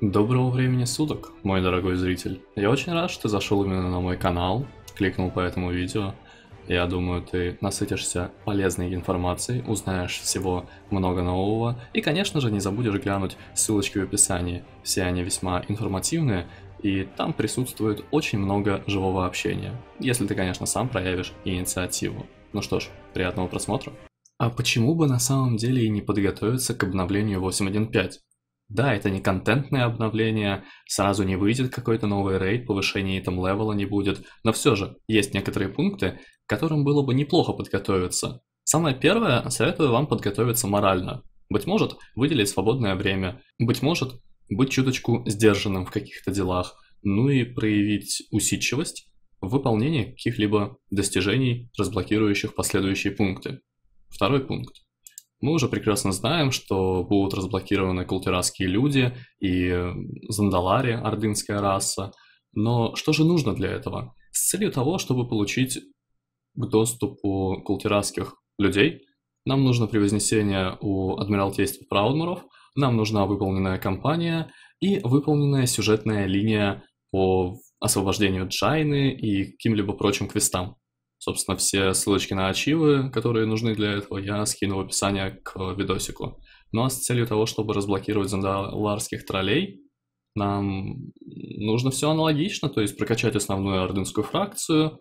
Доброго времени суток, мой дорогой зритель. Я очень рад, что ты зашел именно на мой канал, кликнул по этому видео. Я думаю, ты насытишься полезной информацией, узнаешь всего много нового. И, конечно же, не забудешь глянуть ссылочки в описании. Все они весьма информативные, и там присутствует очень много живого общения. Если ты, конечно, сам проявишь инициативу. Ну что ж, приятного просмотра. А почему бы на самом деле и не подготовиться к обновлению 8.1.5? Да, это не контентное обновление, сразу не выйдет какой-то новый рейд, повышения там левела не будет, но все же есть некоторые пункты, к которым было бы неплохо подготовиться. Самое первое, советую вам подготовиться морально. Быть может, выделить свободное время, быть может, быть чуточку сдержанным в каких-то делах, ну и проявить усидчивость в выполнении каких-либо достижений, разблокирующих последующие пункты. Второй пункт. Мы уже прекрасно знаем, что будут разблокированы култерасские люди и э, зандалари, ордынская раса. Но что же нужно для этого? С целью того, чтобы получить к доступу култерасских людей, нам нужно превознесение у Адмиралтейства Праудморов, нам нужна выполненная кампания и выполненная сюжетная линия по освобождению Джайны и каким-либо прочим квестам. Собственно, все ссылочки на архивы, которые нужны для этого, я скину в описание к видосику. Ну а с целью того, чтобы разблокировать зандаларских троллей, нам нужно все аналогично, то есть прокачать основную ордынскую фракцию.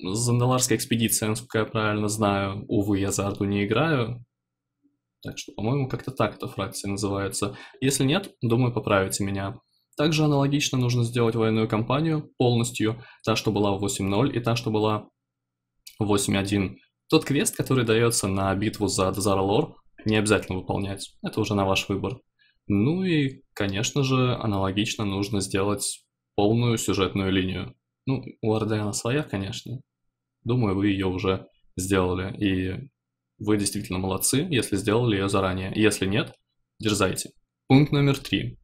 Зандаларская экспедиция, насколько я правильно знаю, увы, я за Орду не играю, так что, по-моему, как-то так эта фракция называется. Если нет, думаю, поправите меня. Также аналогично нужно сделать военную кампанию полностью, та, что была 8.0 и та, что была 8.1. Тот квест, который дается на битву за Дезар Лор, не обязательно выполнять, это уже на ваш выбор. Ну и, конечно же, аналогично нужно сделать полную сюжетную линию. Ну, у Ордена своя, конечно. Думаю, вы ее уже сделали, и вы действительно молодцы, если сделали ее заранее. Если нет, дерзайте. Пункт номер три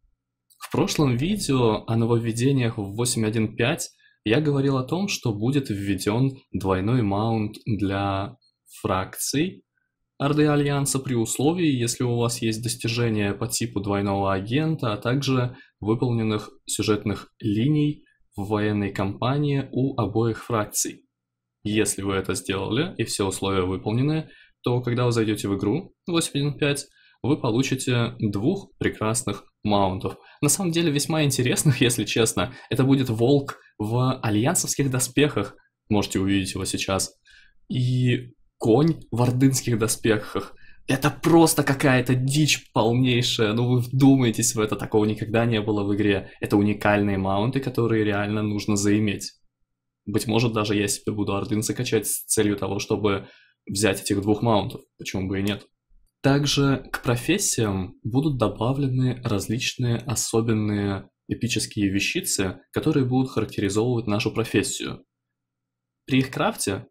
прошлом видео о нововведениях в 8.1.5 я говорил о том, что будет введен двойной маунт для фракций Орды Альянса при условии, если у вас есть достижения по типу двойного агента, а также выполненных сюжетных линий в военной кампании у обоих фракций. Если вы это сделали и все условия выполнены, то когда вы зайдете в игру 8.1.5, вы получите двух прекрасных маунтов. На самом деле весьма интересных, если честно. Это будет волк в альянсовских доспехах, можете увидеть его сейчас, и конь в ордынских доспехах. Это просто какая-то дичь полнейшая, ну вы вдумайтесь в это, такого никогда не было в игре. Это уникальные маунты, которые реально нужно заиметь. Быть может, даже я себе буду ордынца качать с целью того, чтобы взять этих двух маунтов, почему бы и нет. Также к профессиям будут добавлены различные особенные эпические вещицы, которые будут характеризовывать нашу профессию. При их крафте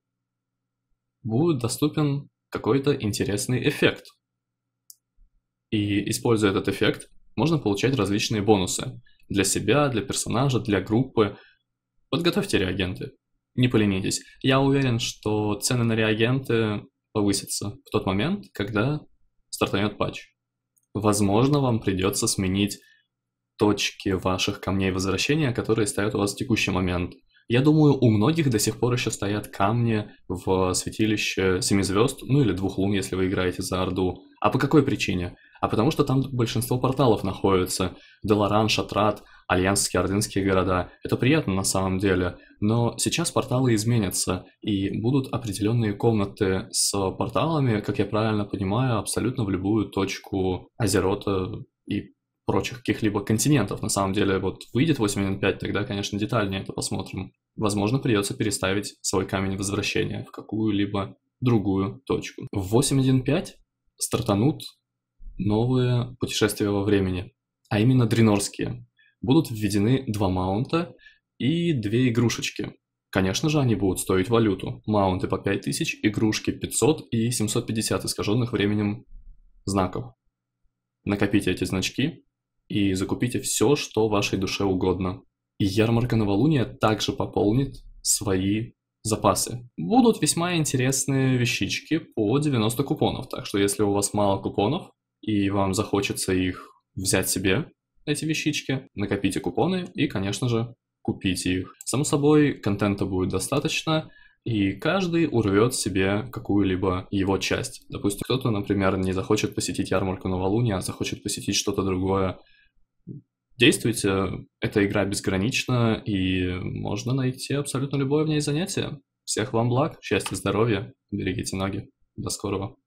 будет доступен какой-то интересный эффект. И используя этот эффект, можно получать различные бонусы для себя, для персонажа, для группы. Подготовьте реагенты, не поленитесь. Я уверен, что цены на реагенты повысятся в тот момент, когда стартанет патч. Возможно, вам придется сменить точки ваших камней возвращения, которые стоят у вас в текущий момент. Я думаю, у многих до сих пор еще стоят камни в святилище семи звезд, ну или двух лун, если вы играете за Орду. А по какой причине? А потому что там большинство порталов находится. Деларан, Шатрат, альянсские, Орденские города. Это приятно на самом деле, но сейчас порталы изменятся, и будут определенные комнаты с порталами, как я правильно понимаю, абсолютно в любую точку Азерота и прочих каких-либо континентов. На самом деле, вот выйдет 8.1.5, тогда, конечно, детальнее это посмотрим. Возможно, придется переставить свой камень возвращения в какую-либо другую точку. В 8.1.5 стартанут новые путешествия во времени, а именно дренорские будут введены два маунта и две игрушечки. Конечно же, они будут стоить валюту. Маунты по 5000, игрушки 500 и 750 искаженных временем знаков. Накопите эти значки и закупите все, что вашей душе угодно. И ярмарка новолуния также пополнит свои запасы. Будут весьма интересные вещички по 90 купонов, так что если у вас мало купонов и вам захочется их взять себе, эти вещички, накопите купоны и, конечно же, купите их. Само собой, контента будет достаточно, и каждый урвет себе какую-либо его часть. Допустим, кто-то, например, не захочет посетить ярмарку новолуния, а захочет посетить что-то другое. Действуйте, эта игра безгранична, и можно найти абсолютно любое в ней занятие. Всех вам благ, счастья, здоровья, берегите ноги. До скорого.